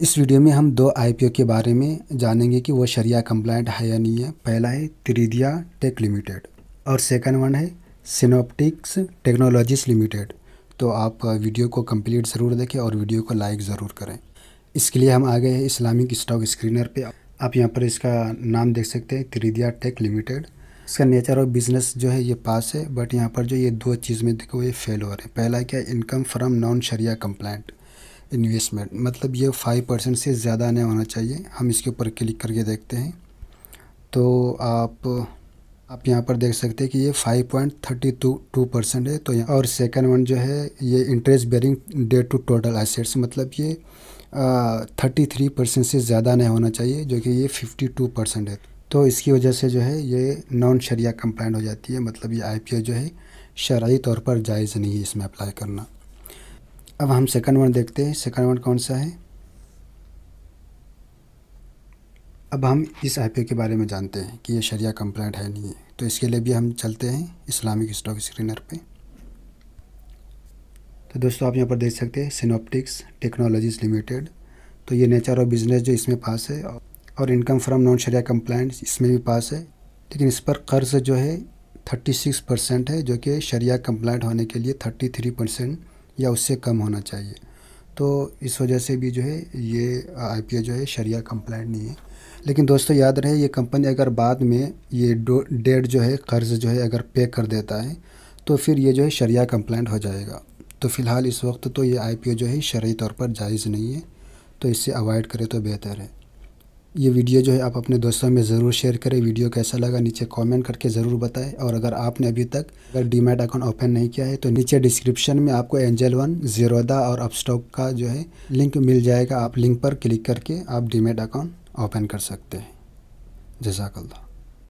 इस वीडियो में हम दो आईपीओ के बारे में जानेंगे कि वो शरिया कंप्लाइंट है या नहीं है पहला है त्रिदिया टेक लिमिटेड और सेकंड वन है सिनोप्टिक्स टेक्नोलॉजीज लिमिटेड तो आप वीडियो को कंप्लीट ज़रूर देखें और वीडियो को लाइक ज़रूर करें इसके लिए हम आ गए हैं इस्लामिक स्टॉक स्क्रीनर पर आप यहाँ पर इसका नाम देख सकते हैं त्रिदिया टेक लिमिटेड इसका नेचर और बिज़नेस जो है ये पास है बट यहाँ पर जो ये दो चीज़ में देखो ये फेल हो रहे हैं पहला क्या income from non shariah compliant investment मतलब ये फाइव परसेंट से ज़्यादा नहीं होना चाहिए हम इसके ऊपर क्लिक करके देखते हैं तो आप आप यहाँ पर देख सकते हैं कि ये five point thirty two two percent है तो यहाँ और सेकंड वन जो है ये interest bearing debt to total assets मतलब ये थर्टी थ्री परसेंट से ज़्यादा नहीं होना चाहिए जो कि ये फिफ्टी टू परसेंट है तो इसकी वजह से जो है ये नॉन शरिया कंप्लाइंट हो जाती है मतलब ये आई जो है शराय तौर पर जायज़ नहीं है इसमें अप्लाई करना अब हम सेकंड वन देखते हैं सेकंड वन कौन सा है अब हम इस आई के बारे में जानते हैं कि ये शरिया कंप्लाइंट है नहीं है तो इसके लिए भी हम चलते हैं इस्लामिक स्टॉक स्क्रीनर पे तो दोस्तों आप यहाँ पर देख सकते हैं सिनोप्टिक्स टेक्नोलॉजीज लिमिटेड तो ये नेचर ऑफ बिजनेस जो इसमें पास है और income from non shariah compliant इसमें भी पास है लेकिन इस पर कर्ज जो है थर्टी सिक्स परसेंट है जो कि शरिया कंप्लाइंट होने के लिए थर्टी थ्री परसेंट या उससे कम होना चाहिए तो इस वजह से भी जो है ये आई जो है शरिया कंप्लाइंट नहीं है लेकिन दोस्तों याद रहे ये कंपनी अगर बाद में ये डेट जो है कर्ज़ जो है अगर पे कर देता है तो फिर ये जो है शरिया कंप्लाइंट हो जाएगा तो फ़िलहाल इस वक्त तो ये आई जो है शर्य तौर पर जायज़ नहीं है तो इससे अवॉइड करें तो बेहतर है ये वीडियो जो है आप अपने दोस्तों में ज़रूर शेयर करें वीडियो कैसा लगा नीचे कमेंट करके ज़रूर बताएं और अगर आपने अभी तक अगर डीमेट अकाउंट ओपन नहीं किया है तो नीचे डिस्क्रिप्शन में आपको एंजल वन जीरोदा और अपस्टॉक का जो है लिंक मिल जाएगा आप लिंक पर क्लिक करके आप डीमेट अकाउंट ओपन कर सकते हैं जजाकल्ला